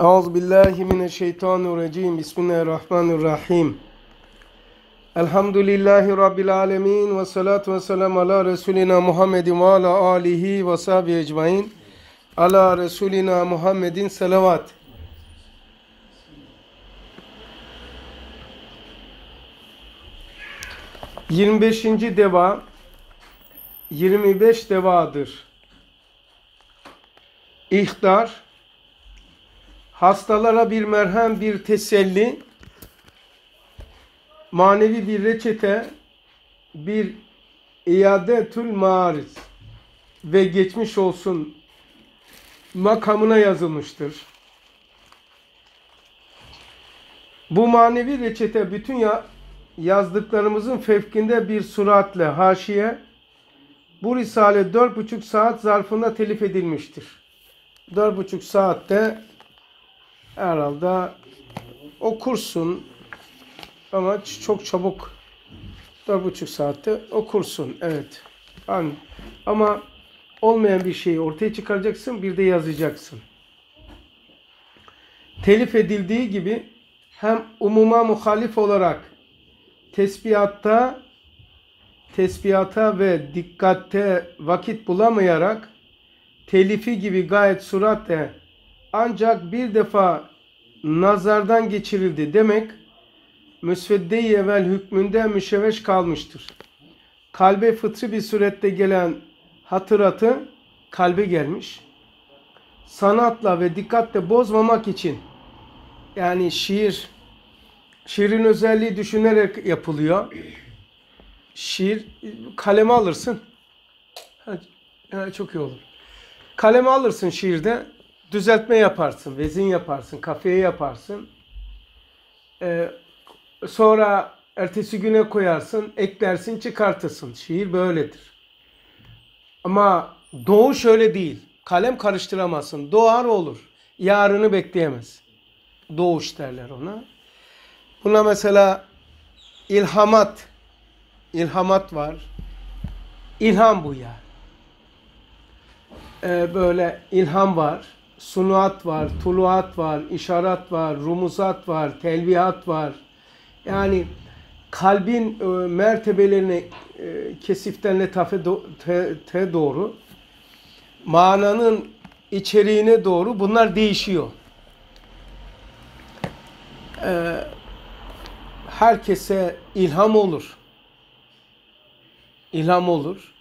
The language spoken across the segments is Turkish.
Euzu billahi mineşşeytanirracim. Bismillahirrahmanirrahim. Elhamdülillahi rabbil alamin ve salatu vesselam ala resulina Muhammedin ve ala alihi ve sahbi ecmaîn. Ala resulina Muhammedin salavat. Yirmi beşinci deva yirmi beş devadır. İhtar hastalara bir merhem, bir teselli, manevi bir reçete, bir iade tül maariz ve geçmiş olsun makamına yazılmıştır. Bu manevi reçete bütün ya yazdıklarımızın fevkinde bir suratle haşiye bu risale dört buçuk saat zarfında telif edilmiştir. Dört buçuk saatte herhalde okursun ama çok çabuk dört 4,5 saatte okursun. Evet. Yani, ama olmayan bir şeyi ortaya çıkaracaksın bir de yazacaksın. Telif edildiği gibi hem umuma muhalif olarak tesbihatta tesbihata ve dikkatte vakit bulamayarak telifi gibi gayet suratle ancak bir defa nazardan geçirildi demek müsvedde evvel hükmünde müşeveş kalmıştır. Kalbe fıtri bir surette gelen hatıratı kalbe gelmiş. Sanatla ve dikkatle bozmamak için yani şiir şiirin özelliği düşünerek yapılıyor. Şiir kaleme alırsın. Ha, çok iyi olur. Kaleme alırsın şiirde düzeltme yaparsın, vezin yaparsın, kafiye yaparsın. Ee, sonra ertesi güne koyarsın, eklersin, çıkartırsın. Şiir böyledir. Ama doğu şöyle değil. Kalem karıştıramazsın. Doğar olur. Yarını bekleyemez. Doğuş derler ona. Buna mesela ilhamat, ilhamat var. İlham bu ya. Ee, böyle ilham var sunuat var, tuluat var, işaret var, rumuzat var, telvihat var. Yani kalbin e, mertebelerini e, kesiften letafe te, doğru, mananın içeriğine doğru bunlar değişiyor. E, herkese ilham olur. İlham olur.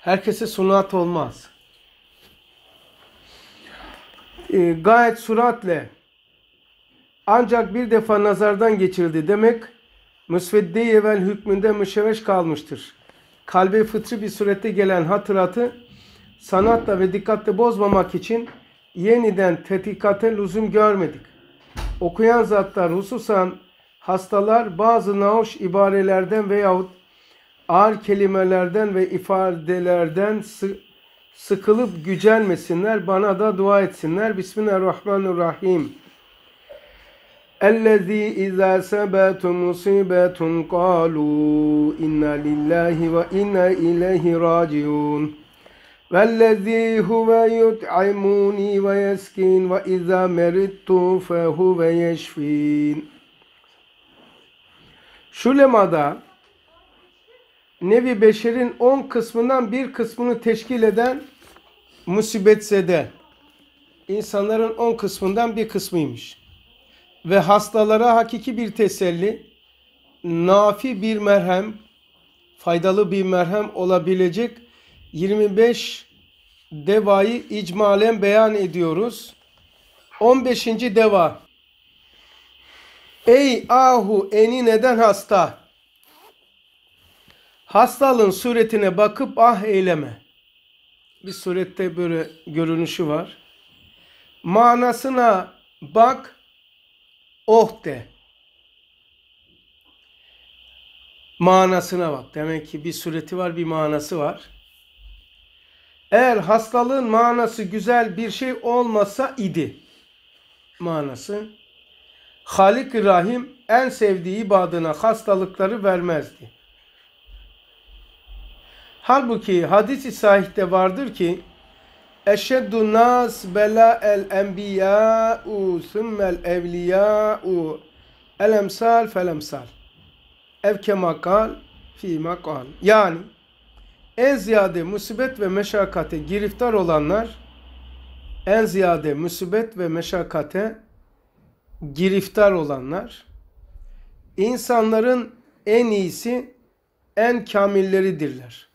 Herkese sunuat olmaz e, gayet süratle ancak bir defa nazardan geçirildi demek müsveddeyi evvel hükmünde müşeveş kalmıştır. Kalbe fıtri bir surette gelen hatıratı sanatla ve dikkatle bozmamak için yeniden tetikate lüzum görmedik. Okuyan zatlar hususan hastalar bazı naoş ibarelerden veyahut ağır kelimelerden ve ifadelerden sıkılıp gücenmesinler, bana da dua etsinler. Bismillahirrahmanirrahim. اَلَّذ۪ي اِذَا سَبَتُ مُصِيبَةٌ قَالُوا اِنَّا لِلّٰهِ وَاِنَّا اِلَيْهِ رَاجِعُونَ وَالَّذ۪ي هُوَ يُطْعِمُونِي وَيَسْكِينَ وَاِذَا مَرِضْتُ فَهُوَ يَشْف۪ينَ Şu lemada nevi beşerin on kısmından bir kısmını teşkil eden musibetse de insanların on kısmından bir kısmıymış. Ve hastalara hakiki bir teselli, nafi bir merhem, faydalı bir merhem olabilecek 25 devayı icmalen beyan ediyoruz. 15. deva. Ey ahu eni neden hasta? Hastalığın suretine bakıp ah eyleme. Bir surette böyle görünüşü var. Manasına bak, oh de. Manasına bak. Demek ki bir sureti var, bir manası var. Eğer hastalığın manası güzel bir şey olmasa idi. Manası. Halik-i Rahim en sevdiği ibadına hastalıkları vermezdi. Halbuki hadis-i sahihte vardır ki Eşeddu nas bela el u sümmel evliya'u el emsal fel emsal evkema kal fîmâ kal. Yani en ziyade musibet ve meşakkate giriftar olanlar en ziyade musibet ve meşakkate giriftar olanlar insanların en iyisi en kamilleridirler.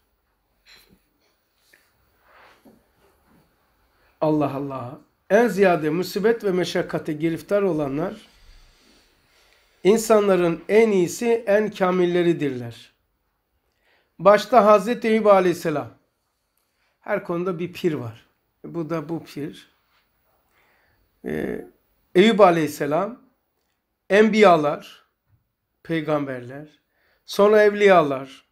Allah Allah. En ziyade musibet ve meşakkate giriftar olanlar insanların en iyisi en kamilleridirler. Başta Hazreti Eyüp Aleyhisselam. Her konuda bir pir var. Bu da bu pir. Ee, Eyüp Aleyhisselam, enbiyalar, peygamberler, sonra evliyalar,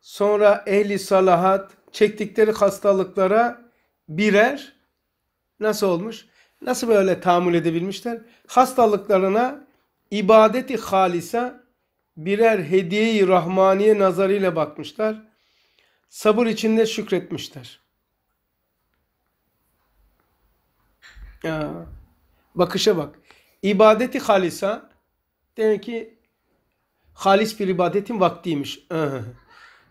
sonra ehli salahat, çektikleri hastalıklara birer nasıl olmuş? Nasıl böyle tahammül edebilmişler? Hastalıklarına ibadeti halisa birer hediyeyi rahmaniye nazarıyla bakmışlar. Sabır içinde şükretmişler. Ya, bakışa bak. İbadeti halisa demek ki halis bir ibadetin vaktiymiş.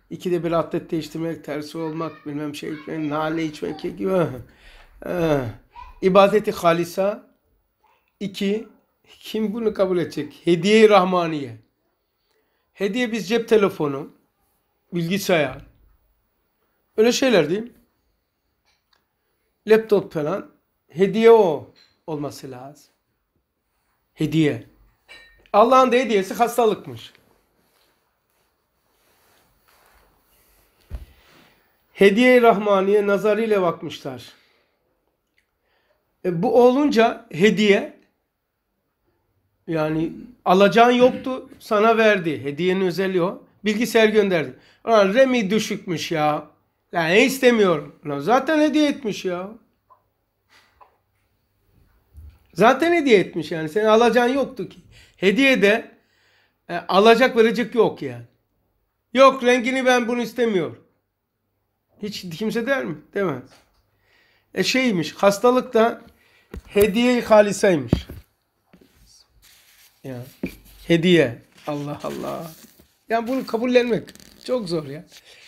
İkide bir atlet değiştirmek, tersi olmak, bilmem şey içmek, nale içmek gibi. İbadeti halisa. İki, kim bunu kabul edecek? Hediye-i Rahmaniye. Hediye biz cep telefonu, bilgisayar. Öyle şeyler değil Laptop falan. Hediye o olması lazım. Hediye. Allah'ın da hediyesi hastalıkmış. Hediye-i Rahmaniye nazarıyla bakmışlar. E, bu olunca hediye yani alacağın yoktu sana verdi. Hediyenin özelliği o. Bilgisayar gönderdi. Ulan Remi düşükmüş ya. Yani ne istemiyorum. Ulan zaten hediye etmiş ya. Zaten hediye etmiş yani. Senin alacağın yoktu ki. Hediye de e, alacak verecek yok yani. Yok rengini ben bunu istemiyorum. Hiç kimse der mi? Demez. E şeymiş, hastalık da hediye haliseymiş. Ya hediye. Allah Allah. Yani bunu kabullenmek çok zor ya.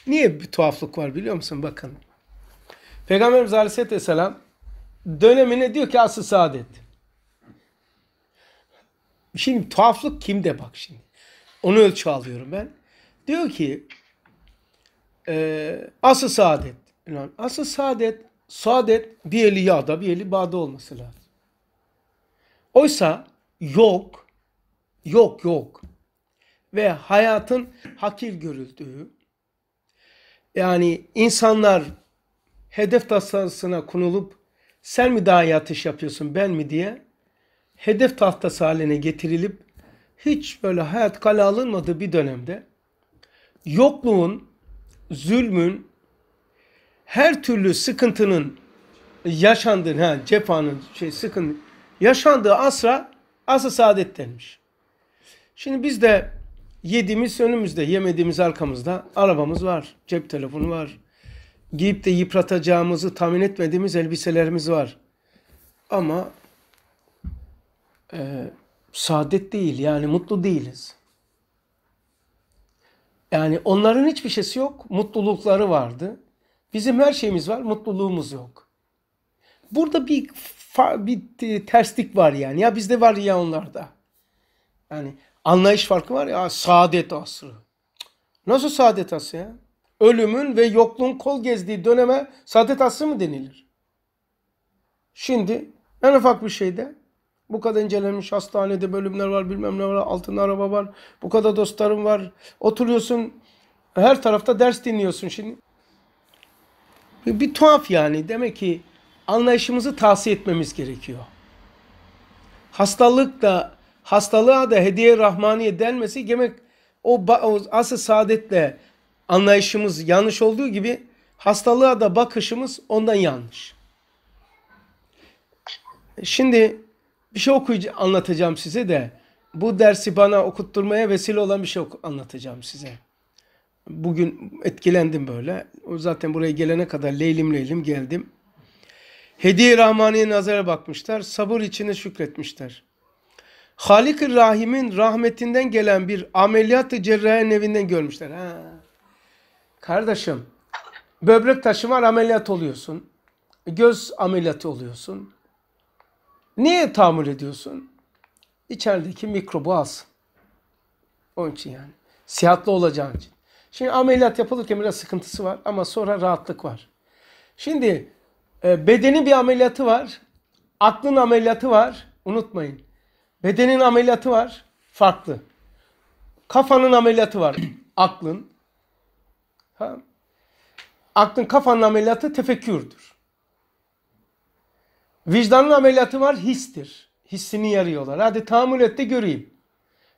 Niye bir tuhaflık var biliyor musun? Bakın. Peygamberimiz Aleyhisselam dönemine diyor ki asıl saadet. Şimdi tuhaflık kimde bak şimdi. Onu ölçü alıyorum ben. Diyor ki e, asıl saadet. Yani asıl saadet, saadet bir eli yağda bir eli bağda olması lazım. Oysa yok, yok yok ve hayatın hakir görüldüğü, yani insanlar hedef tahtasına konulup sen mi daha iyi atış yapıyorsun ben mi diye hedef tahtası haline getirilip hiç böyle hayat kale alınmadığı bir dönemde yokluğun zulmün, her türlü sıkıntının yaşandığı, ha, cefanın, şey, sıkıntı, yaşandığı asra, asr-ı saadet denmiş. Şimdi biz de yediğimiz önümüzde, yemediğimiz arkamızda arabamız var, cep telefonu var. Giyip de yıpratacağımızı tahmin etmediğimiz elbiselerimiz var. Ama e, saadet değil yani mutlu değiliz. Yani onların hiçbir şeysi yok, mutlulukları vardı. Bizim her şeyimiz var, mutluluğumuz yok. Burada bir bir e, terslik var yani. Ya bizde var ya onlarda. Yani anlayış farkı var ya saadet asrı. Nasıl saadet asrı ya? Ölümün ve yokluğun kol gezdiği döneme saadet asrı mı denilir? Şimdi en ufak bir şeyde bu kadar incelenmiş hastanede bölümler var bilmem ne var altın araba var. Bu kadar dostlarım var. Oturuyorsun her tarafta ders dinliyorsun şimdi. Bir, bir tuhaf yani demek ki anlayışımızı tavsiye etmemiz gerekiyor. Hastalık da hastalığa da hediye rahmaniye denmesi demek o, o asıl saadetle anlayışımız yanlış olduğu gibi hastalığa da bakışımız ondan yanlış. Şimdi bir şey okuyacağım, anlatacağım size de bu dersi bana okutturmaya vesile olan bir şey oku, anlatacağım size. Bugün etkilendim böyle. zaten buraya gelene kadar leylim leylim geldim. Hediye Rahmaniye nazara bakmışlar. Sabır içine şükretmişler. halik Rahim'in rahmetinden gelen bir ameliyat-ı cerrahi evinden görmüşler. Ha. Kardeşim, böbrek taşımar ameliyat oluyorsun. Göz ameliyatı oluyorsun. Niye tahammül ediyorsun? İçerideki mikrobu alsın. Onun için yani. Sihatlı olacağın için. Şimdi ameliyat yapılırken biraz sıkıntısı var ama sonra rahatlık var. Şimdi e, bedenin bir ameliyatı var. Aklın ameliyatı var. Unutmayın. Bedenin ameliyatı var. Farklı. Kafanın ameliyatı var. aklın. Ha? Aklın kafanın ameliyatı tefekkürdür. Vicdanın ameliyatı var histir. Hissini yarıyorlar. Hadi tahammül et de göreyim.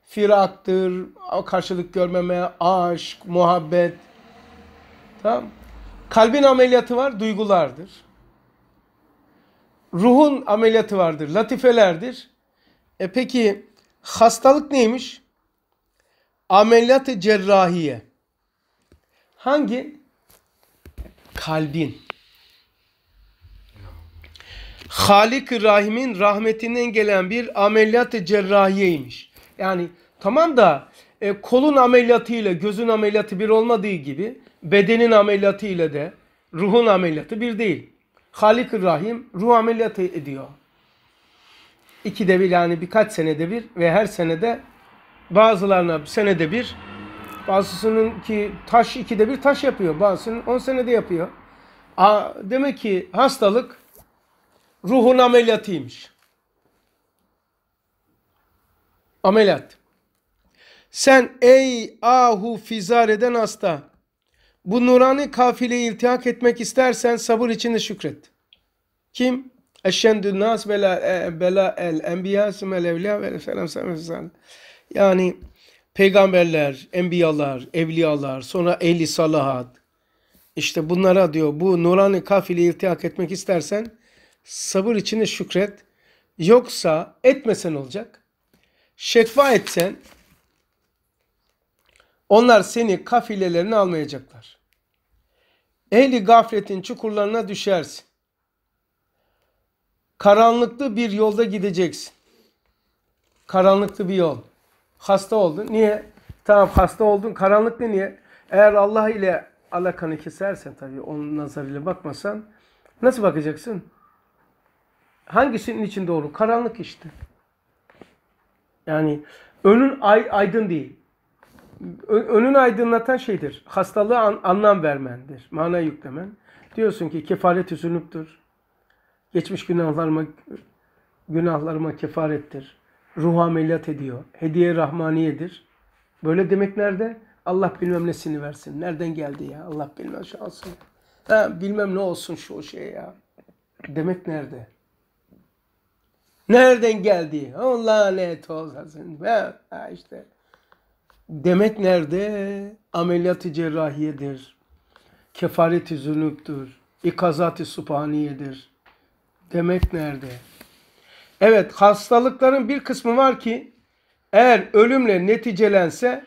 Firattır, karşılık görmeme, aşk, muhabbet. Tamam Kalbin ameliyatı var, duygulardır. Ruhun ameliyatı vardır, latifelerdir. E peki hastalık neymiş? ameliyat cerrahiye. Hangi? Kalbin. Halik-i Rahim'in rahmetinden gelen bir ameliyat-ı cerrahiyeymiş. Yani tamam da e, kolun ameliyatıyla gözün ameliyatı bir olmadığı gibi bedenin ameliyatıyla de ruhun ameliyatı bir değil. Halik-i Rahim ruh ameliyatı ediyor. İkide bir yani birkaç senede bir ve her senede bazılarına senede bir bazısının ki taş ikide bir taş yapıyor bazısının on senede yapıyor. Aa, demek ki hastalık ruhun ameliyatıymış. Ameliyat. Sen ey ahu fizar eden hasta, bu nurani kafileye iltihak etmek istersen sabır içinde şükret. Kim? Eşşendü nas bela, e, bela el enbiya sümel evliya ve selam selam Yani peygamberler, enbiyalar, evliyalar, sonra ehli salahat. İşte bunlara diyor bu nurani kafileye iltihak etmek istersen Sabır içinde şükret. Yoksa etmesen olacak. Şekva etsen onlar seni kafilelerine almayacaklar. Ehli gafletin çukurlarına düşersin. Karanlıklı bir yolda gideceksin. Karanlıklı bir yol. Hasta oldun. Niye? Tamam hasta oldun. Karanlıklı niye? Eğer Allah ile alakanı kesersen tabii onun nazarıyla bakmasan nasıl bakacaksın? Hangisinin için doğru? Karanlık işte. Yani önün ay, aydın değil. Önün aydınlatan şeydir. Hastalığı an, anlam vermendir. Mana yüklemen. Diyorsun ki kefaret üzünüptür. Geçmiş günahlarıma günahlarıma kefarettir. Ruh ameliyat ediyor. Hediye rahmaniyedir. Böyle demek nerede? Allah bilmem nesini versin. Nereden geldi ya? Allah bilmem şu Ha, bilmem ne olsun şu şey ya. Demek nerede? Nereden geldi? Allah lanet olsun. Ha işte. Demet nerede? Ameliyatı cerrahiyedir. Kefareti zünüptür. İkazati subhaniyedir. Demet nerede? Evet hastalıkların bir kısmı var ki eğer ölümle neticelense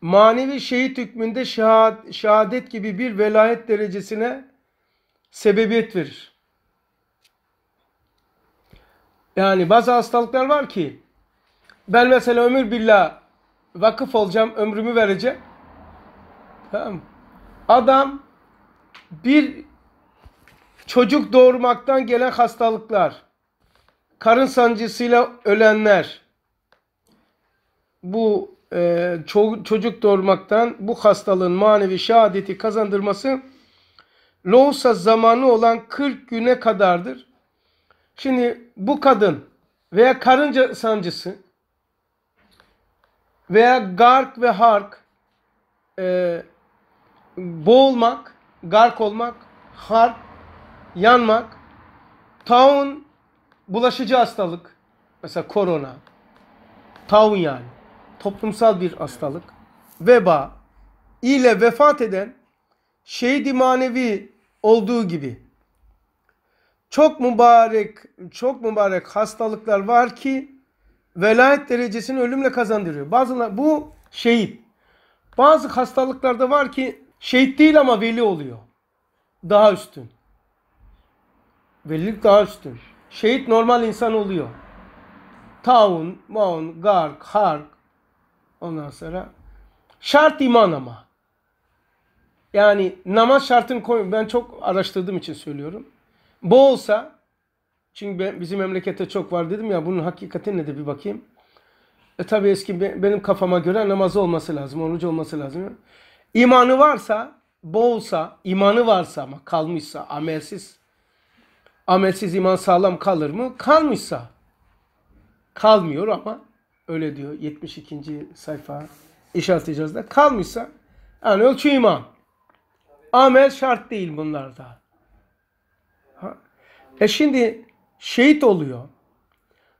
manevi şehit hükmünde şehad, şehadet gibi bir velayet derecesine sebebiyet verir. Yani bazı hastalıklar var ki ben mesela ömür billah vakıf olacağım, ömrümü vereceğim. Tamam Adam bir çocuk doğurmaktan gelen hastalıklar, karın sancısıyla ölenler, bu e, ço çocuk doğurmaktan bu hastalığın manevi şehadeti kazandırması lohusa zamanı olan 40 güne kadardır. Şimdi bu kadın veya karınca sancısı veya gark ve hark e, boğulmak, gark olmak, hark, yanmak, taun bulaşıcı hastalık mesela korona, taun yani toplumsal bir hastalık, veba ile vefat eden şehidi manevi olduğu gibi çok mübarek, çok mübarek hastalıklar var ki velayet derecesini ölümle kazandırıyor. Bazılar bu şehit. Bazı hastalıklarda var ki şehit değil ama veli oluyor. Daha üstün. Velilik daha üstün. Şehit normal insan oluyor. Taun, maun, gark, hark. Ondan sonra şart iman ama. Yani namaz şartını koyun. Ben çok araştırdığım için söylüyorum. Bu olsa çünkü ben, bizim memlekette çok var dedim ya bunun hakikati ne de bir bakayım. E tabi eski benim kafama göre namazı olması lazım, oruç olması lazım. İmanı varsa, boğulsa, imanı varsa ama kalmışsa, amelsiz, amelsiz iman sağlam kalır mı? Kalmışsa. Kalmıyor ama öyle diyor 72. sayfa işaretleyeceğiz de. Kalmışsa yani ölçü iman. Amel şart değil bunlarda. E şimdi şehit oluyor.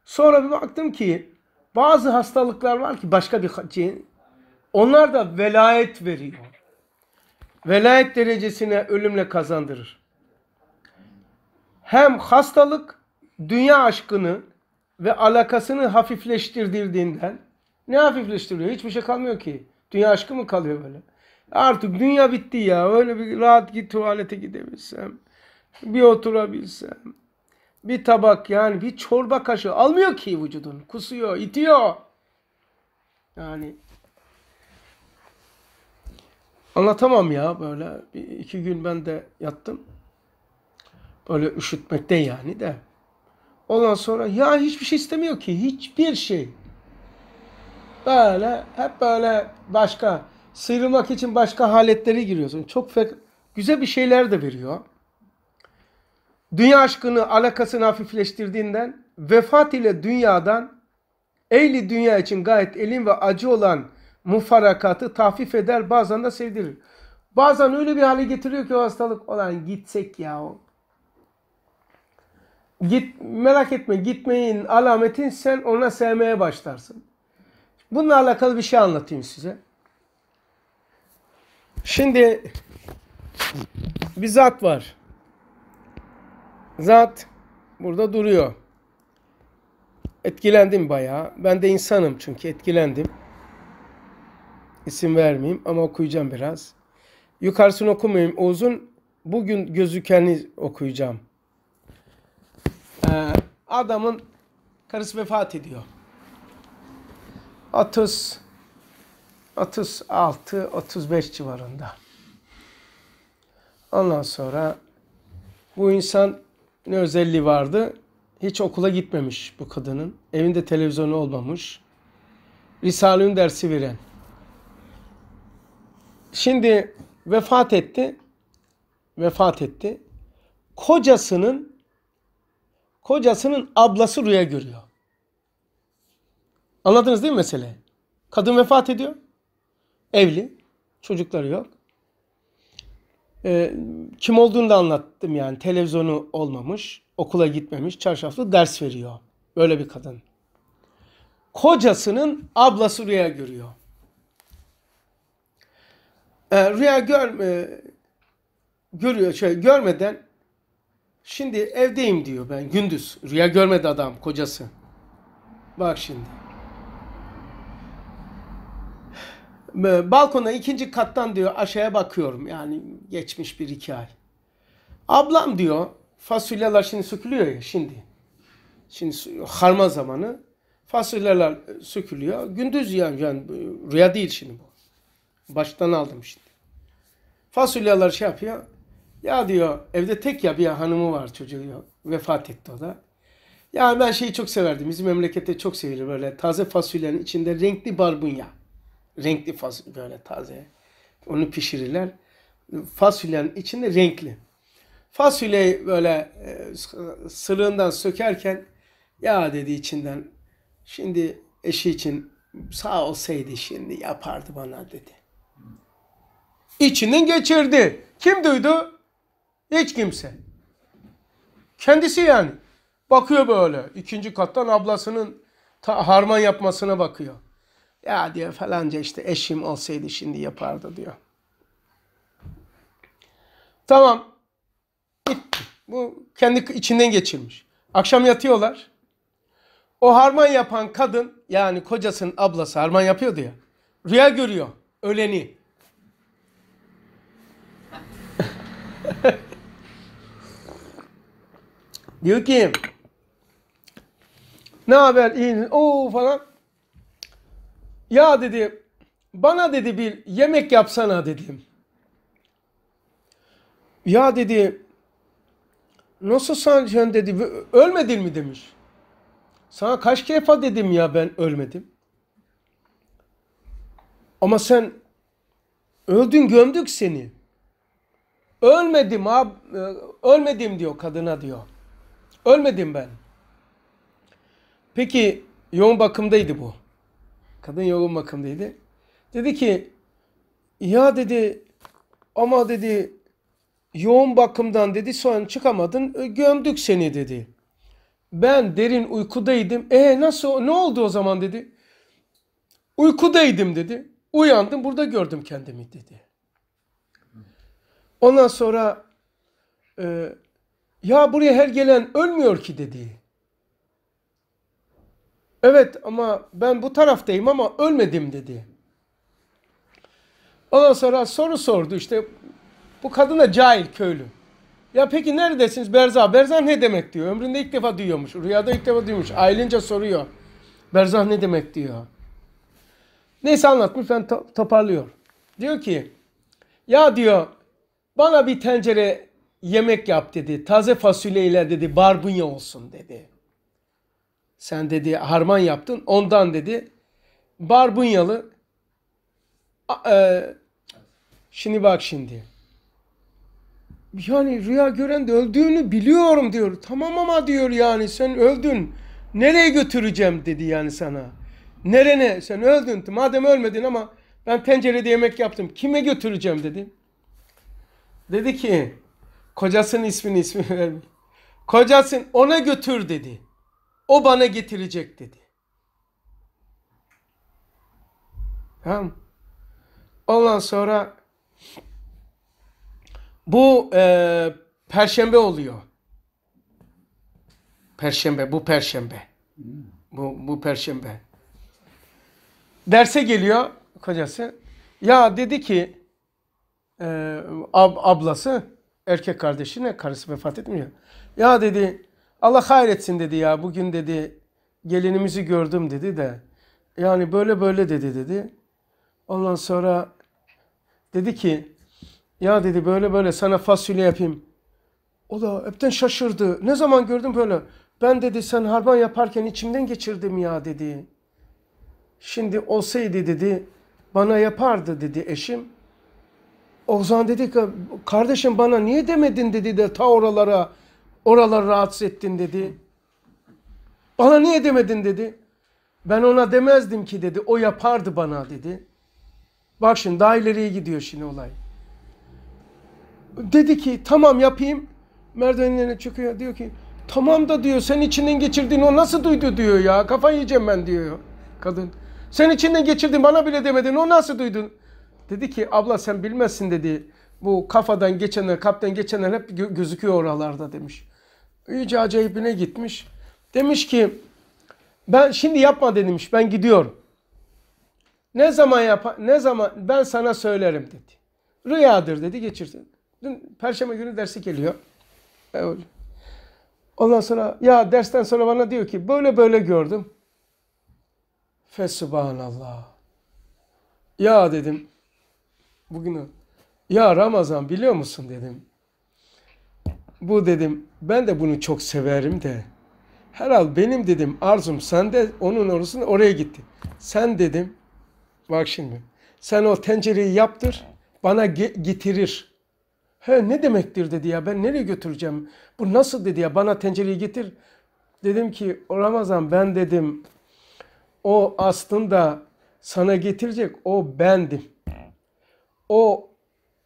Sonra bir baktım ki bazı hastalıklar var ki başka bir cin. Şey, onlar da velayet veriyor. Velayet derecesine ölümle kazandırır. Hem hastalık dünya aşkını ve alakasını hafifleştirdiğinden ne hafifleştiriyor? Hiçbir şey kalmıyor ki. Dünya aşkı mı kalıyor böyle? Artık dünya bitti ya. Öyle bir rahat git tuvalete gidebilsem bir oturabilsem. Bir tabak yani bir çorba kaşığı almıyor ki vücudun. Kusuyor, itiyor. Yani anlatamam ya böyle. Bir, iki gün ben de yattım. Böyle üşütmekte yani de. Ondan sonra ya hiçbir şey istemiyor ki. Hiçbir şey. Böyle hep böyle başka sıyrılmak için başka haletleri giriyorsun. Çok güzel bir şeyler de veriyor dünya aşkını alakasını hafifleştirdiğinden vefat ile dünyadan ehli dünya için gayet elin ve acı olan mufarakatı tahfif eder bazen de sevdirir. Bazen öyle bir hale getiriyor ki o hastalık olan gitsek ya o. Git, merak etme gitmeyin alametin sen ona sevmeye başlarsın. Bununla alakalı bir şey anlatayım size. Şimdi bir zat var zat burada duruyor. Etkilendim bayağı. Ben de insanım çünkü etkilendim. İsim vermeyeyim ama okuyacağım biraz. Yukarısını okumayayım. Oğuz'un bugün gözükeni okuyacağım. Ee, adamın karısı vefat ediyor. 30 36 35 civarında. Ondan sonra bu insan ne özelliği vardı? Hiç okula gitmemiş bu kadının. Evinde televizyonu olmamış. Risale'nin dersi veren. Şimdi vefat etti. Vefat etti. Kocasının kocasının ablası rüya görüyor. Anladınız değil mi mesele? Kadın vefat ediyor. Evli. Çocukları yok. E, kim olduğunu da anlattım yani. Televizyonu olmamış, okula gitmemiş, çarşaflı ders veriyor. Böyle bir kadın. Kocasının ablası rüya görüyor. E, rüya gör, görüyor, şöyle görmeden şimdi evdeyim diyor ben gündüz. Rüya görmedi adam kocası. Bak şimdi. Ee, balkona ikinci kattan diyor aşağıya bakıyorum. Yani geçmiş bir iki ay. Ablam diyor fasulyeler şimdi sökülüyor ya şimdi. Şimdi harma zamanı. Fasulyeler sökülüyor. Gündüz yani, yani rüya değil şimdi bu. Baştan aldım şimdi. Fasulyeler şey yapıyor. Ya diyor evde tek ya bir hanımı var çocuğu diyor. Vefat etti o da. Yani ben şeyi çok severdim. Bizim memlekette çok sevilir böyle taze fasulyenin içinde renkli barbunya. Renkli fasulye böyle taze. Onu pişirirler. Fasulyenin içinde renkli. Fasulyeyi böyle e, sırığından sökerken ya dedi içinden şimdi eşi için sağ olsaydı şimdi yapardı bana dedi. İçinden geçirdi. Kim duydu? Hiç kimse. Kendisi yani. Bakıyor böyle. ikinci kattan ablasının harman yapmasına bakıyor. Ya diyor falanca işte eşim olsaydı şimdi yapardı diyor. Tamam. Bitti. Bu kendi içinden geçirmiş. Akşam yatıyorlar. O harman yapan kadın yani kocasının ablası harman yapıyordu ya. Rüya görüyor. Öleni. diyor ki ne haber iyi o falan. Ya dedi bana dedi bir yemek yapsana dedim. Ya dedi nasıl sen dedi ölmedin mi demiş. Sana kaç kefa dedim ya ben ölmedim. Ama sen öldün gömdük seni. Ölmedim ab e, ölmedim diyor kadına diyor. Ölmedim ben. Peki yoğun bakımdaydı bu. Kadın yoğun bakımdaydı. Dedi ki ya dedi ama dedi yoğun bakımdan dedi son çıkamadın e, gömdük seni dedi. Ben derin uykudaydım. E nasıl ne oldu o zaman dedi. Uykudaydım dedi. Uyandım burada gördüm kendimi dedi. Ondan sonra e, ya buraya her gelen ölmüyor ki dedi. Evet ama ben bu taraftayım ama ölmedim dedi. Ondan sonra soru sordu işte bu kadına cahil köylü. Ya peki neredesiniz Berzah? Berzah ne demek diyor. Ömründe ilk defa duyuyormuş. Rüyada ilk defa duymuş. Ailince soruyor. Berzah ne demek diyor. Neyse anlatmış ben to toparlıyor. Diyor ki ya diyor bana bir tencere yemek yap dedi. Taze ile dedi barbunya olsun dedi sen dedi harman yaptın. Ondan dedi barbunyalı e, şimdi bak şimdi. Yani rüya gören de öldüğünü biliyorum diyor. Tamam ama diyor yani sen öldün. Nereye götüreceğim dedi yani sana. Nerene sen öldün. Madem ölmedin ama ben tencerede yemek yaptım. Kime götüreceğim dedi. Dedi ki kocasının ismini ismi vermiyor. Kocasın ona götür dedi. O bana getirecek dedi. Tamam Ondan sonra bu e, perşembe oluyor. Perşembe, bu perşembe. Bu, bu perşembe. Derse geliyor kocası. Ya dedi ki e, ab, ablası erkek kardeşine karısı vefat etmiyor. Ya dedi Allah hayretsin dedi ya bugün dedi gelinimizi gördüm dedi de yani böyle böyle dedi dedi. Ondan sonra dedi ki ya dedi böyle böyle sana fasulye yapayım. O da hepten şaşırdı. Ne zaman gördüm böyle. Ben dedi sen harban yaparken içimden geçirdim ya dedi. Şimdi olsaydı dedi bana yapardı dedi eşim. Ozan dedi ki kardeşim bana niye demedin dedi de ta oralara Oraları rahatsız ettin dedi. Bana niye demedin dedi. Ben ona demezdim ki dedi. O yapardı bana dedi. Bak şimdi daha ileriye gidiyor şimdi olay. Dedi ki tamam yapayım. Merdivenlerine çıkıyor diyor ki tamam da diyor sen içinden geçirdiğini o nasıl duydu diyor ya. Kafa yiyeceğim ben diyor kadın. Sen içinden geçirdin bana bile demedin o nasıl duydun? Dedi ki abla sen bilmezsin dedi. Bu kafadan geçenler, kalpten geçenler hep gözüküyor oralarda demiş iyice acayipine gitmiş. Demiş ki ben şimdi yapma demiş ben gidiyorum. Ne zaman yap ne zaman ben sana söylerim dedi. Rüyadır dedi geçirdi Dün perşembe günü dersi geliyor. E, öyle. Ondan sonra ya dersten sonra bana diyor ki böyle böyle gördüm. Fesubhanallah. Ya dedim. Bugün ya Ramazan biliyor musun dedim bu dedim ben de bunu çok severim de. Herhal benim dedim arzum sen de onun orasını oraya gitti. Sen dedim bak şimdi sen o tencereyi yaptır bana ge- getirir. He ne demektir dedi ya ben nereye götüreceğim? Bu nasıl dedi ya bana tencereyi getir. Dedim ki o Ramazan ben dedim o aslında sana getirecek o bendim. O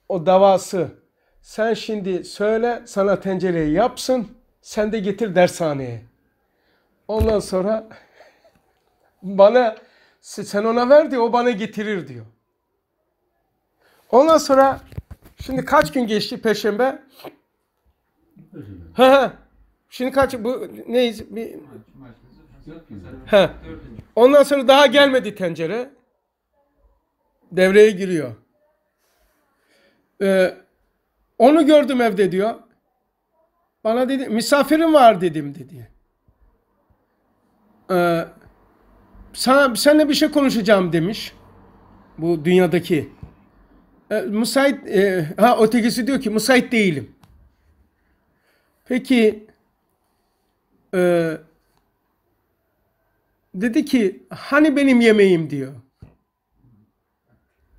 o davası sen şimdi söyle sana tencereyi yapsın. Sen de getir dershaneye. Ondan sonra bana sen ona ver diyor o bana getirir diyor. Ondan sonra şimdi kaç gün geçti peşembe? Ha Şimdi kaç bu neyiz? Bir... He. Ondan sonra daha gelmedi tencere. Devreye giriyor. Ee, onu gördüm evde diyor. Bana dedi misafirim var dedim dedi. Ee, sana, seninle bir şey konuşacağım demiş. Bu dünyadaki. E, müsait, e, ha ötekisi diyor ki musait değilim. Peki e, dedi ki hani benim yemeğim diyor.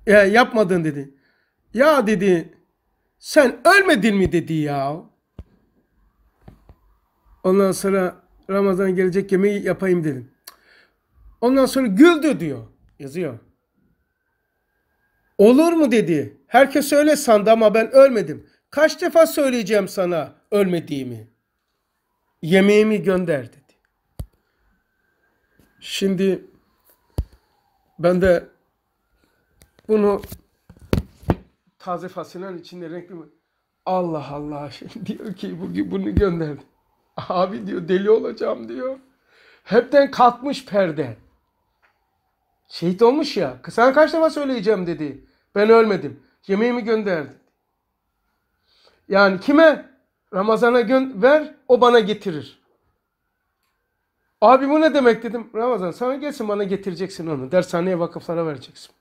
Ya yapmadın dedi. Ya dedi sen ölmedin mi dedi ya. Ondan sonra Ramazan gelecek yemeği yapayım dedim. Ondan sonra güldü diyor. Yazıyor. Olur mu dedi. Herkes öyle sandı ama ben ölmedim. Kaç defa söyleyeceğim sana ölmediğimi. Yemeğimi gönder dedi. Şimdi ben de bunu taze fasulyenin içinde renkli mi? Allah Allah diyor ki bugün bunu gönderdi. Abi diyor deli olacağım diyor. Hepten kalkmış perde. Şehit olmuş ya. Sen kaç defa söyleyeceğim dedi. Ben ölmedim. Yemeğimi gönderdi. Yani kime? Ramazan'a gö- ver o bana getirir. Abi bu ne demek dedim. Ramazan sana gelsin bana getireceksin onu. Dershaneye vakıflara vereceksin.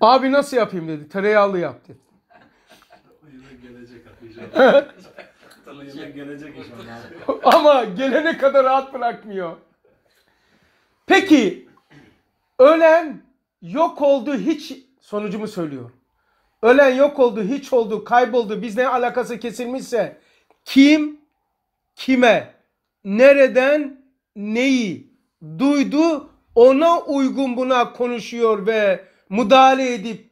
Abi nasıl yapayım dedi. Tereyağlı yap dedi. gelecek Hatırlayacak gelecek Ama gelene kadar rahat bırakmıyor. Peki ölen yok oldu hiç sonucumu söylüyor. Ölen yok oldu, hiç oldu, kayboldu, Biz ne alakası kesilmişse kim, kime, nereden, neyi duydu ona uygun buna konuşuyor ve müdahale edip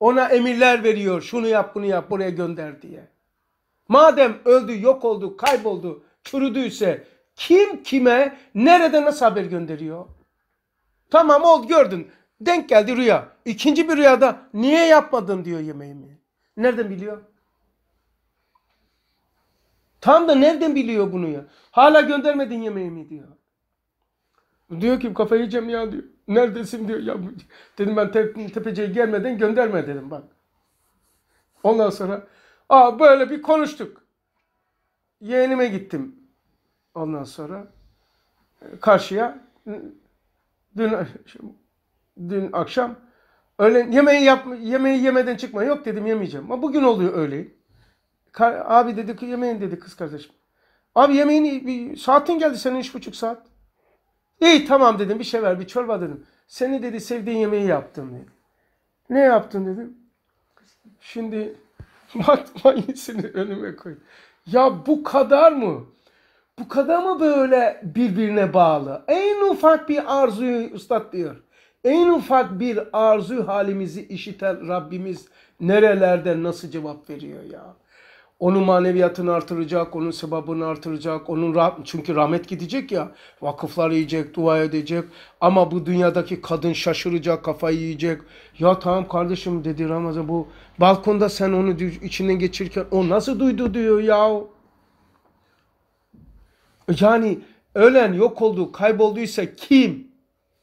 ona emirler veriyor. Şunu yap bunu yap buraya gönder diye. Madem öldü, yok oldu, kayboldu, çürüdüyse kim kime nerede nasıl haber gönderiyor? Tamam ol gördün. Denk geldi rüya. İkinci bir rüyada niye yapmadın diyor yemeğimi. Nereden biliyor? Tam da nereden biliyor bunu ya? Hala göndermedin yemeğimi diyor. Diyor ki kafayı yiyeceğim ya diyor. Neredesin diyor. Ya, dedim ben te tepeciye gelmeden gönderme dedim bak. Ondan sonra aa böyle bir konuştuk. Yeğenime gittim. Ondan sonra e, karşıya dün dün akşam öğlen yemeği yapma yemeği yemeden çıkma yok dedim yemeyeceğim. Ama bugün oluyor öyle. Abi dedi ki yemeğin dedi kız kardeşim. Abi yemeğini saatin geldi senin üç buçuk saat. İyi tamam dedim bir şey ver bir çorba dedim. Seni dedi sevdiğin yemeği yaptım dedi. Ne yaptın dedim. Şimdi matma iyisini önüme koy. Ya bu kadar mı? Bu kadar mı böyle birbirine bağlı? En ufak bir arzuyu ustad diyor. En ufak bir arzu halimizi işiten Rabbimiz nerelerde nasıl cevap veriyor ya? Onun maneviyatını artıracak, onun sebabını artıracak, onun rah çünkü rahmet gidecek ya. Vakıflar yiyecek, dua edecek ama bu dünyadaki kadın şaşıracak, kafayı yiyecek. Ya tamam kardeşim dedi Ramazan bu balkonda sen onu içinden geçirken o nasıl duydu diyor ya. Yani ölen yok oldu, kaybolduysa kim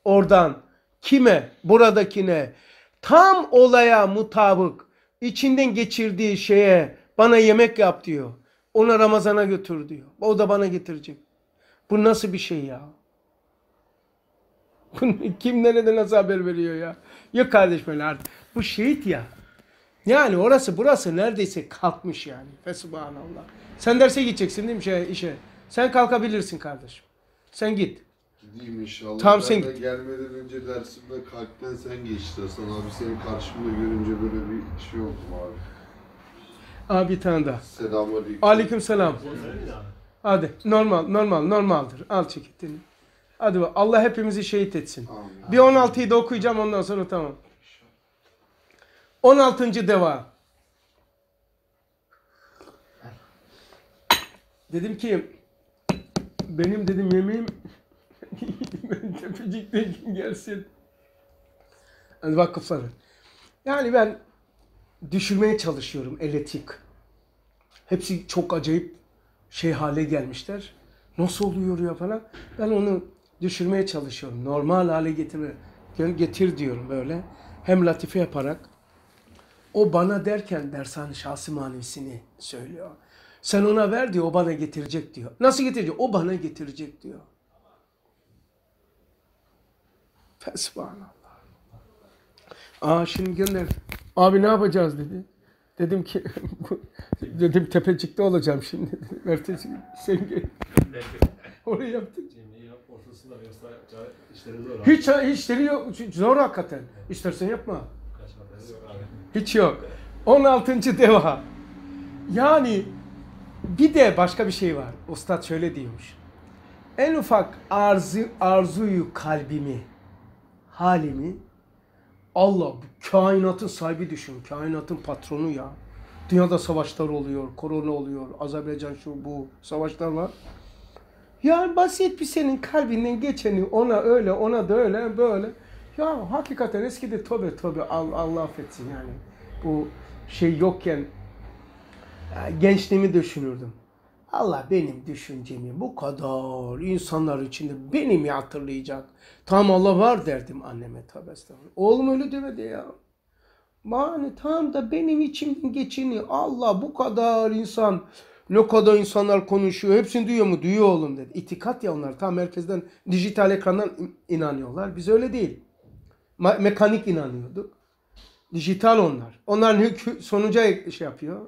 oradan kime, buradakine tam olaya mutabık içinden geçirdiği şeye bana yemek yap diyor. Ona Ramazan'a götür diyor. O da bana getirecek. Bu nasıl bir şey ya? Kim nerede nasıl haber veriyor ya? Yok kardeş artık. Bu şehit ya. Yani orası burası neredeyse kalkmış yani. Fesubhanallah. Sen derse gideceksin değil mi şey, işe? Sen kalkabilirsin kardeşim. Sen git. Gideyim inşallah. Tamam sen git. Gelmeden önce dersimde kalpten sen geçti Hasan abi. senin karşımda görünce böyle bir şey oldu abi. Aa bir tane daha. Selamünaleyküm. Aleyküm selam. Hadi normal normal normaldir. Al çeketini. Hadi bak Allah hepimizi şehit etsin. Amin. Bir 16'yı da okuyacağım ondan sonra tamam. 16. deva. Dedim ki benim dedim yemeğim ben tepecikteyim gelsin. Vakıfları. Yani ben düşürmeye çalışıyorum eletik. Hepsi çok acayip şey hale gelmişler. Nasıl oluyor ya falan. Ben onu düşürmeye çalışıyorum. Normal hale getir, getir diyorum böyle. Hem latife yaparak. O bana derken dershane şahsi manisini söylüyor. Sen ona ver diyor, o bana getirecek diyor. Nasıl getirecek? O bana getirecek diyor. Fesbana. Aa şimdi gönder. Abi ne yapacağız dedi. Dedim ki dedim tepecikte olacağım şimdi. Ertesi sen gel. orayı yaptık. Hiç işleri yok. Zor hakikaten. İstersen yapma. Hiç yok. 16. deva. Yani bir de başka bir şey var. Ustad şöyle diyormuş. En ufak arzu, arzuyu kalbimi, halimi Allah bu kainatın sahibi düşün. Kainatın patronu ya. Dünyada savaşlar oluyor, korona oluyor, Azerbaycan şu bu savaşlar var. Yani basit bir senin kalbinden geçeni ona öyle, ona da öyle, böyle. Ya hakikaten eskide tövbe tövbe Allah, Allah affetsin yani. Bu şey yokken e, gençliğimi düşünürdüm. Allah benim düşüncemi bu kadar insanlar içinde beni mi hatırlayacak? Tam Allah var derdim anneme tabi estağfurullah. Oğlum öyle demedi ya. Yani tam da benim içimden geçeni Allah bu kadar insan ne kadar insanlar konuşuyor. Hepsini duyuyor mu? Duyuyor oğlum dedi. İtikat ya onlar. Tam merkezden dijital ekrandan inanıyorlar. Biz öyle değil. Me- mekanik inanıyorduk. Dijital onlar. Onların hükü sonuca şey yapıyor.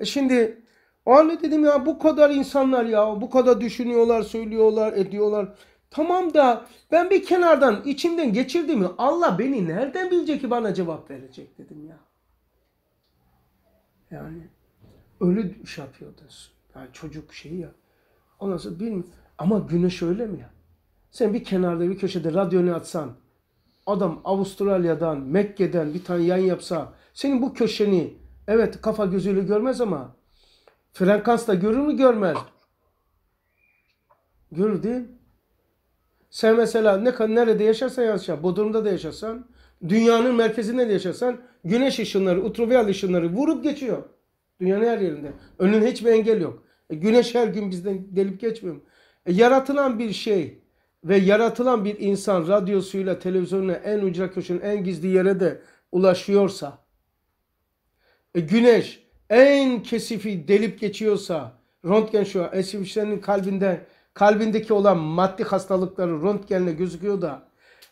E şimdi Anne dedim ya bu kadar insanlar ya bu kadar düşünüyorlar, söylüyorlar, ediyorlar. Tamam da ben bir kenardan içimden geçirdim ya Allah beni nereden bilecek ki bana cevap verecek dedim ya. Yani ölü iş yapıyordunuz. Yani çocuk şeyi ya. Ondan sonra bilmiyorum. Ama güneş öyle mi ya? Sen bir kenarda bir köşede radyonu atsan adam Avustralya'dan, Mekke'den bir tane yan yapsa senin bu köşeni evet kafa gözüyle görmez ama Frekans da görür mü görmez? Görür değil mi? Sen mesela ne, nerede yaşarsan yaşa, Bodrum'da da yaşasan, dünyanın merkezinde de yaşasan, güneş ışınları, ultraviyol ışınları vurup geçiyor. Dünyanın her yerinde. Önün hiçbir engel yok. E, güneş her gün bizden delip geçmiyor. E, yaratılan bir şey ve yaratılan bir insan radyosuyla, televizyonla en ucra köşenin en gizli yere de ulaşıyorsa, e, güneş en kesifi delip geçiyorsa röntgen şu an esivişlerin kalbinde kalbindeki olan maddi hastalıkları röntgenle gözüküyor da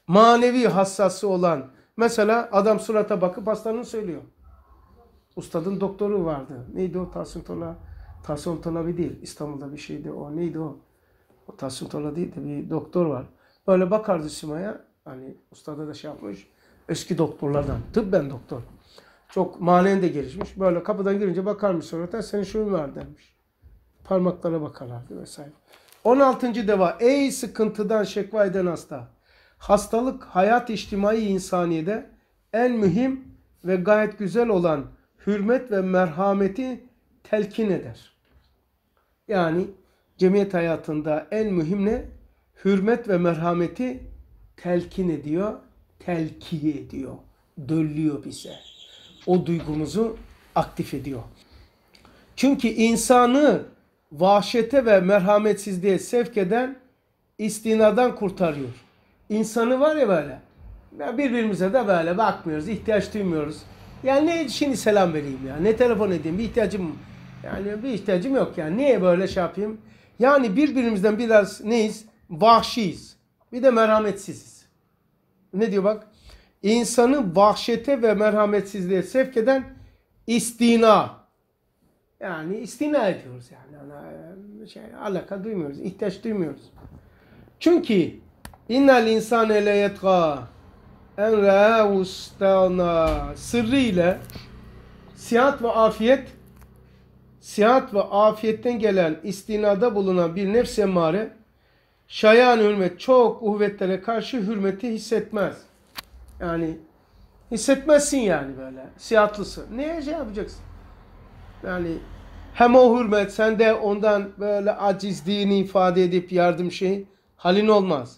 manevi hassası olan mesela adam surata bakıp hastanın söylüyor. Ustadın doktoru vardı. Neydi o Tahsin Tola? Tahsin Tolabi değil. İstanbul'da bir şeydi o. Neydi o? O Tahsin Tola değil de bir doktor var. Böyle bakardı Sima'ya. Hani ustada da şey yapmış. Eski doktorlardan. Tıbben doktor. Çok manen de gelişmiş. Böyle kapıdan girince bakarmış sonra da senin şunun ver demiş Parmaklara bakarlardı vesaire. 16. deva. Ey sıkıntıdan şekva eden hasta. Hastalık hayat içtimai insaniyede en mühim ve gayet güzel olan hürmet ve merhameti telkin eder. Yani cemiyet hayatında en mühim ne? Hürmet ve merhameti telkin ediyor, telkiye ediyor, döllüyor bize o duygumuzu aktif ediyor. Çünkü insanı vahşete ve merhametsizliğe sevk eden istinadan kurtarıyor. İnsanı var ya böyle. Ya birbirimize de böyle bakmıyoruz, ihtiyaç duymuyoruz. Yani ne şimdi selam vereyim ya, ne telefon edeyim, bir ihtiyacım yani bir ihtiyacım yok yani. Niye böyle şey yapayım? Yani birbirimizden biraz neyiz? Vahşiyiz. Bir de merhametsiziz. Ne diyor bak? insanı vahşete ve merhametsizliğe sevk eden istina. Yani istina ediyoruz yani. E, şey, alaka duymuyoruz, ihtiyaç duymuyoruz. Çünkü innel insan le yetka en re'ustana sırrı ile sihat ve afiyet sihat ve afiyetten gelen istinada bulunan bir nefs emmare şayan hürmet çok uhvetlere karşı hürmeti hissetmez. Yani hissetmezsin yani böyle. Siyatlısı. Neye şey yapacaksın? Yani hem o hürmet sen de ondan böyle acizliğini ifade edip yardım şey halin olmaz.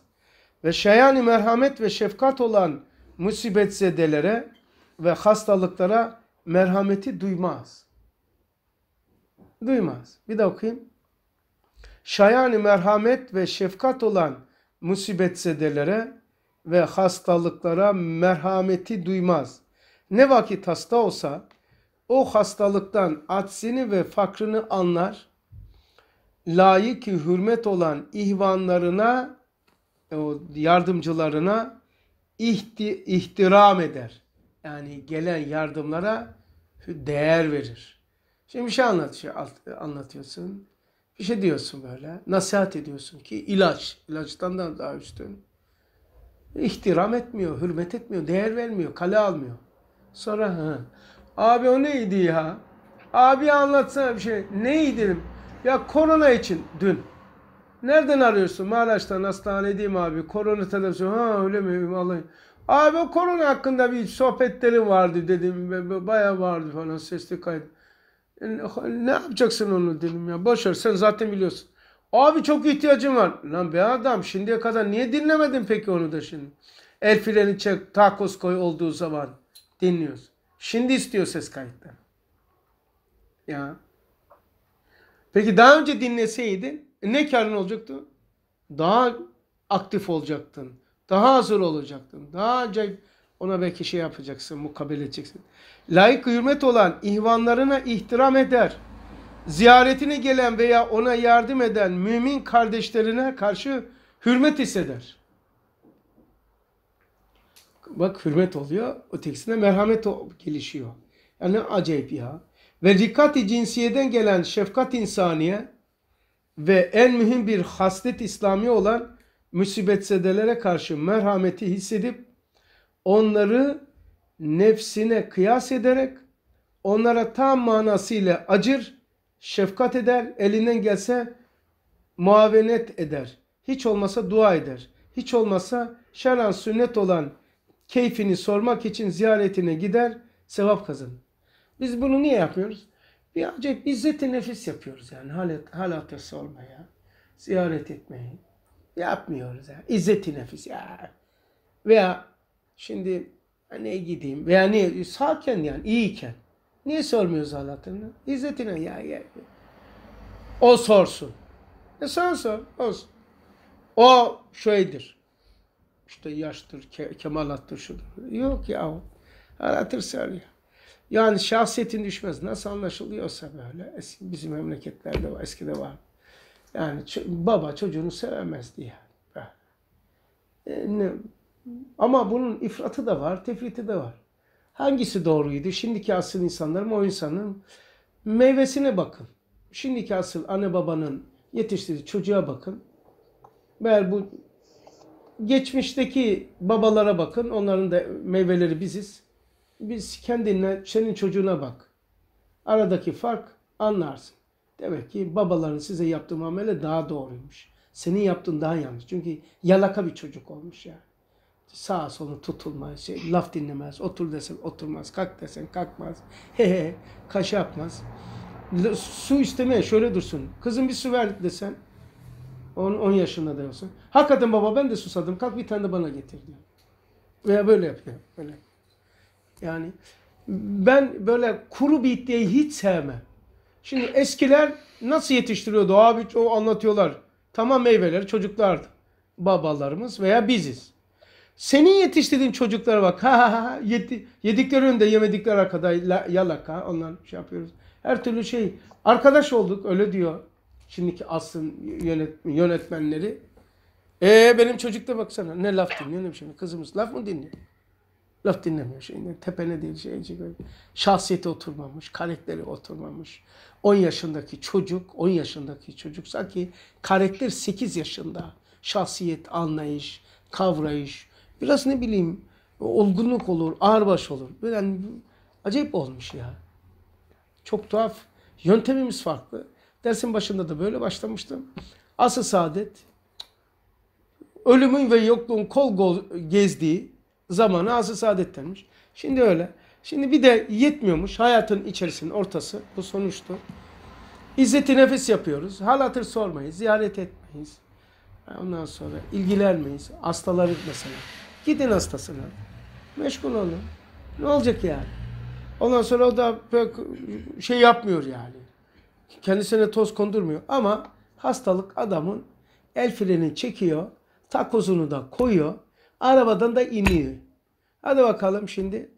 Ve şeyani merhamet ve şefkat olan musibet zedelere ve hastalıklara merhameti duymaz. Duymaz. Bir de okuyayım. Şayani merhamet ve şefkat olan musibet zedelere ve hastalıklara merhameti duymaz. Ne vakit hasta olsa o hastalıktan aczini ve fakrını anlar. Layık hürmet olan ihvanlarına, yardımcılarına ihti, ihtiram eder. Yani gelen yardımlara değer verir. Şimdi bir şey anlatıyor, anlatıyorsun. Bir şey diyorsun böyle. Nasihat ediyorsun ki ilaç. ilaçtan da daha üstün ihtiram etmiyor, hürmet etmiyor, değer vermiyor, kale almıyor. Sonra ha, abi o neydi ya? Abi anlatsana bir şey. Neydi dedim. Ya korona için dün. Nereden arıyorsun? Maraş'tan hastanedeyim abi. Korona televizyon. Ha öyle mi? Vallahi. Abi o korona hakkında bir sohbetlerim vardı dedim. Baya vardı falan sesli kayıt. Ne yapacaksın onu dedim ya. Boş ver sen zaten biliyorsun. Abi çok ihtiyacım var. Lan be adam şimdiye kadar niye dinlemedin peki onu da şimdi? El freni çek takos koy olduğu zaman dinliyoruz. Şimdi istiyor ses kayıtları. Ya. Peki daha önce dinleseydin e, ne karın olacaktı? Daha aktif olacaktın. Daha hazır olacaktın. Daha acayip ona belki şey yapacaksın, mukabele edeceksin. Layık hürmet olan ihvanlarına ihtiram eder ziyaretine gelen veya ona yardım eden mümin kardeşlerine karşı hürmet hisseder. Bak hürmet oluyor, ötekisine merhamet gelişiyor. Yani acayip ya. Ve rikkati cinsiyeden gelen şefkat insaniye ve en mühim bir haslet İslami olan müsibetsedelere karşı merhameti hissedip onları nefsine kıyas ederek onlara tam manasıyla acır şefkat eder, elinden gelse muavenet eder. Hiç olmasa dua eder. Hiç olmasa şeran sünnet olan keyfini sormak için ziyaretine gider, sevap kazanır. Biz bunu niye yapmıyoruz? Bir acayip izzeti nefis yapıyoruz yani halat, halatı sormaya, ziyaret etmeyi yapmıyoruz. Yani. İzzeti nefis ya. Veya şimdi ne gideyim veya ne sakin yani iyiken. Niye sormuyoruz Allah'tan? İzzetine ya, ya. O sorsun. E sen sor. Olsun. O şeydir. İşte yaştır, ke kemalattır şudur. Yok ya. Aratır sarıyor. Yani şahsiyetin düşmez. Nasıl anlaşılıyorsa böyle. Eski, bizim memleketlerde var, eskide var. Yani baba çocuğunu sevemez diye. Yani. Ee, ama bunun ifratı da var, tefriti de var. Hangisi doğruydu? Şimdiki asıl insanların o insanın meyvesine bakın. Şimdiki asıl anne babanın yetiştirdiği çocuğa bakın. Meğer bu geçmişteki babalara bakın. Onların da meyveleri biziz. Biz kendine, senin çocuğuna bak. Aradaki fark anlarsın. Demek ki babaların size yaptığı muamele daha doğruymuş. Senin yaptığın daha yanlış. Çünkü yalaka bir çocuk olmuş yani sağa sola tutulmaz, şey, laf dinlemez, otur desen oturmaz, kalk desen kalkmaz, hehe, he, kaş yapmaz. Su istemeye şöyle dursun. Kızım bir su ver desen, 10 yaşında da olsun. Hakikaten baba ben de susadım, kalk bir tane de bana getir diyor. Veya böyle yapıyor, böyle. Yani ben böyle kuru bir iddiayı hiç sevmem. Şimdi eskiler nasıl yetiştiriyordu? Abi o anlatıyorlar. Tamam meyveleri çocuklardı. Babalarımız veya biziz. Senin yetiştirdiğin çocuklara bak. Ha ha ha. Yedi, yedikleri önde yemedikleri arkada yalak ha. Onlar şey yapıyoruz. Her türlü şey. Arkadaş olduk öyle diyor. Şimdiki asrın yönetmenleri. Ee benim çocuk da baksana ne laf dinliyor ne bir şey. Kızımız laf mı dinliyor? Laf dinlemiyor. Şey, ne değil şey. şey, şey. Şahsiyeti oturmamış, karakteri oturmamış. 10 yaşındaki çocuk, 10 yaşındaki çocuksa ki karakter 8 yaşında. Şahsiyet, anlayış, kavrayış, Biraz ne bileyim olgunluk olur, ağırbaş olur. Böyle hani, acayip olmuş ya. Çok tuhaf. Yöntemimiz farklı. Dersin başında da böyle başlamıştım. Asıl saadet ölümün ve yokluğun kol kol gezdiği zamanı asıl saadet denmiş. Şimdi öyle. Şimdi bir de yetmiyormuş hayatın içerisinin ortası. Bu sonuçtu. İzzeti nefes yapıyoruz. Hal hatır sormayız, ziyaret etmeyiz. Ondan sonra ilgilenmeyiz. Hastaları mesela. Gidin hastasına. Meşgul olun. Ne olacak yani? Ondan sonra o da pek şey yapmıyor yani. Kendisine toz kondurmuyor ama hastalık adamın el freni çekiyor, takozunu da koyuyor, arabadan da iniyor. Hadi bakalım şimdi.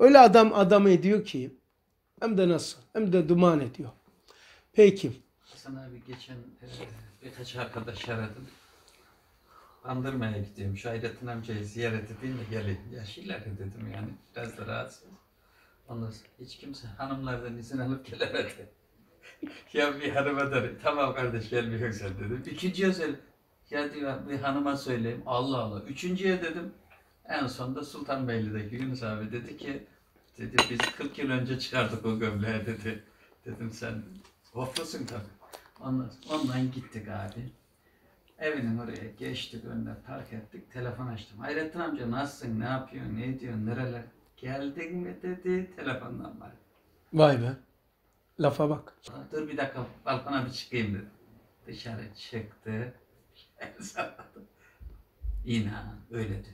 Öyle adam adamı ediyor ki hem de nasıl hem de duman ediyor. Peki. Hasan abi geçen e, birkaç arkadaş aradım. Andırmaya gidiyorum. Şahidettin amcayı ziyaret edeyim de geleyim. Yaşlıları dedim yani. Biraz da rahatsız. Ondan sonra hiç kimse hanımlardan izin alıp gelemedi. ya bir hanıma da tamam kardeş gelmiyor sen dedim. İkinciye söyle. Ya diyor bir hanıma söyleyeyim. Allah Allah. Üçüncüye dedim. En sonunda Sultanbeyli'deki Yunus abi dedi ki dedi biz 40 yıl önce çıkardık o gömleği dedi. Dedim sen vaflısın tabii. Ondan, ondan gittik abi. Evinin oraya geçtik önden park ettik. Telefon açtım. Hayrettin amca nasılsın? Ne yapıyorsun? Ne ediyorsun? Nereler? Geldin mi dedi. Telefondan var. Vay be. Lafa bak. Dur bir dakika balkona bir çıkayım dedim. Dışarı çıktı. İnan öyle dedi.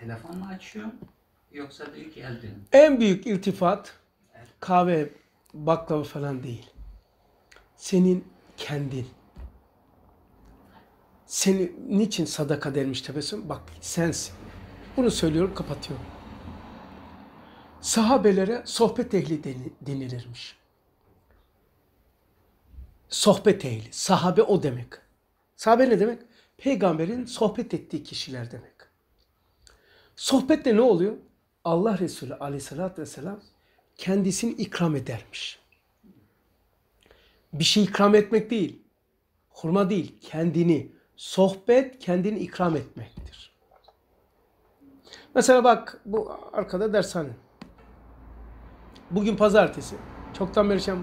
Telefon mu açıyor? Yoksa büyük geldin. En büyük iltifat kahve, baklava falan değil. Senin kendin. Seni niçin sadaka dermiş tebessüm? Bak sensin. Bunu söylüyorum kapatıyorum. Sahabelere sohbet ehli denilirmiş. Sohbet ehli. Sahabe o demek. Sahabe ne demek? Peygamberin sohbet ettiği kişiler demek. Sohbette ne oluyor? Allah Resulü aleyhissalatü vesselam kendisini ikram edermiş. Bir şey ikram etmek değil. Hurma değil. Kendini, sohbet kendini ikram etmektir. Mesela bak bu arkada dershane. Bugün pazartesi. Çoktan beri şey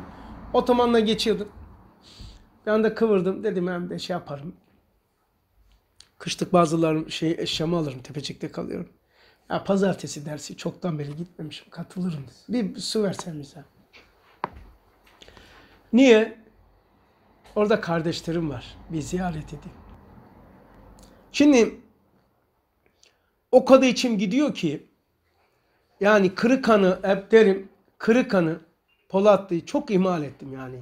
otomanla geçiyordum. Bir anda kıvırdım. Dedim hem de şey yaparım. Kışlık bazılarım şey eşyamı alırım. Tepecik'te kalıyorum. Ya pazartesi dersi çoktan beri gitmemişim. Katılırım. Bir su versen bize. Niye? Orada kardeşlerim var. Bir ziyaret edeyim. Şimdi o kadar içim gidiyor ki yani Kırıkan'ı hep derim Kırıkan'ı Polatlı'yı çok ihmal ettim yani.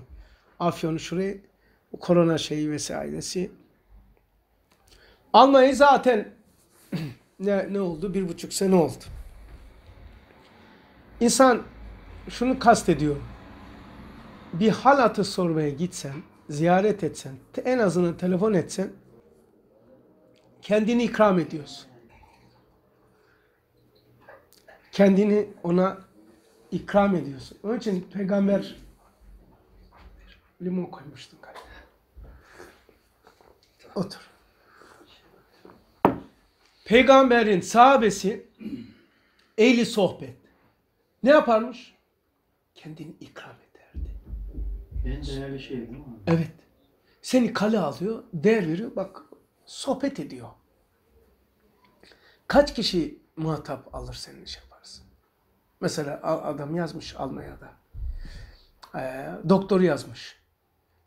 Afyon'u şurayı bu korona şeyi vesairesi. almayı zaten ne, ne oldu? Bir buçuk sene oldu. İnsan şunu kastediyor. Bir hal sormaya gitsen, ziyaret etsen, en azından telefon etsen kendini ikram ediyorsun. Kendini ona ikram ediyorsun. Onun için peygamber limon koymuştun galiba. Otur. Peygamberin sahabesi ehli sohbet. Ne yaparmış? Kendini ikram ederdi. En değerli şey değil mi? Evet. Seni kale alıyor, değer veriyor. Bak sohbet ediyor. Kaç kişi muhatap alır senin iş yaparsın? Mesela adam yazmış Almanya'da. E, ee, doktor yazmış.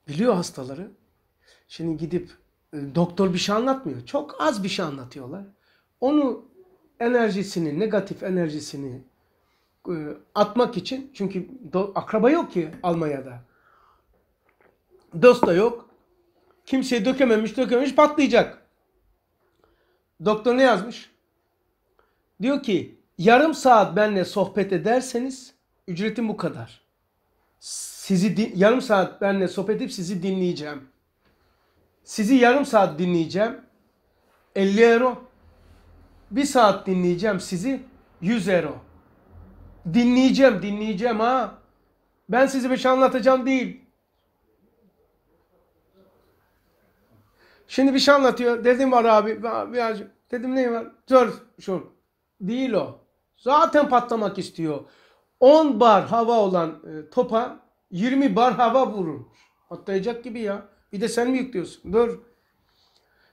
Biliyor hastaları. Şimdi gidip e, doktor bir şey anlatmıyor. Çok az bir şey anlatıyorlar. Onu enerjisini, negatif enerjisini e, atmak için çünkü do, akraba yok ki Almanya'da. Dost da yok. Kimseye dökememiş dökememiş patlayacak. Doktor ne yazmış? Diyor ki yarım saat benle sohbet ederseniz ücretim bu kadar. Sizi yarım saat benle sohbet edip sizi dinleyeceğim. Sizi yarım saat dinleyeceğim. 50 euro. Bir saat dinleyeceğim sizi 100 euro. Dinleyeceğim, dinleyeceğim ha. Ben sizi bir şey anlatacağım değil. Şimdi bir şey anlatıyor. Dedim var abi. Birazcık. Dedim ne var? Dört. Şu. Değil o. Zaten patlamak istiyor. 10 bar hava olan e, topa 20 bar hava vurur. Patlayacak gibi ya. Bir de sen mi yüklüyorsun? Dur.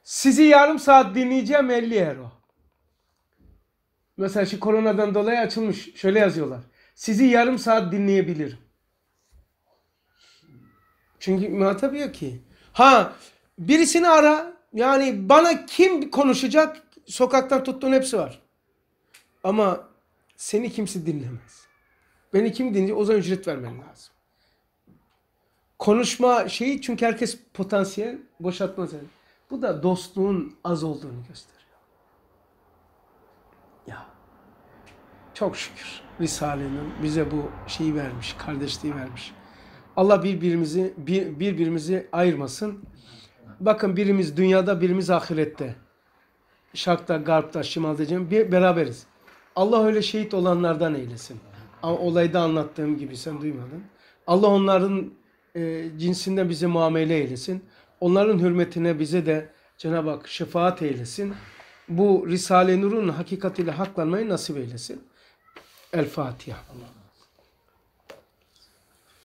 Sizi yarım saat dinleyeceğim 50 euro. Mesela şu koronadan dolayı açılmış. Şöyle yazıyorlar. Sizi yarım saat dinleyebilirim. Çünkü muhatap yok ki. Ha Birisini ara. Yani bana kim konuşacak? Sokaktan tuttuğun hepsi var. Ama seni kimse dinlemez. Beni kim dinleyecek? O zaman ücret vermen lazım. Konuşma şeyi çünkü herkes potansiyel boşaltma seni. Bu da dostluğun az olduğunu gösteriyor. Ya çok şükür Risale'nin bize bu şeyi vermiş, kardeşliği vermiş. Allah birbirimizi bir, birbirimizi ayırmasın. Bakın birimiz dünyada, birimiz ahirette. Şarkta, garpta, şimalda, bir beraberiz. Allah öyle şehit olanlardan eylesin. Ama olayda anlattığım gibi sen duymadın. Allah onların e, cinsinden bize muamele eylesin. Onların hürmetine bize de Cenab-ı Hak şefaat eylesin. Bu Risale-i Nur'un hakikatiyle haklanmayı nasip eylesin. El Fatiha. Allah.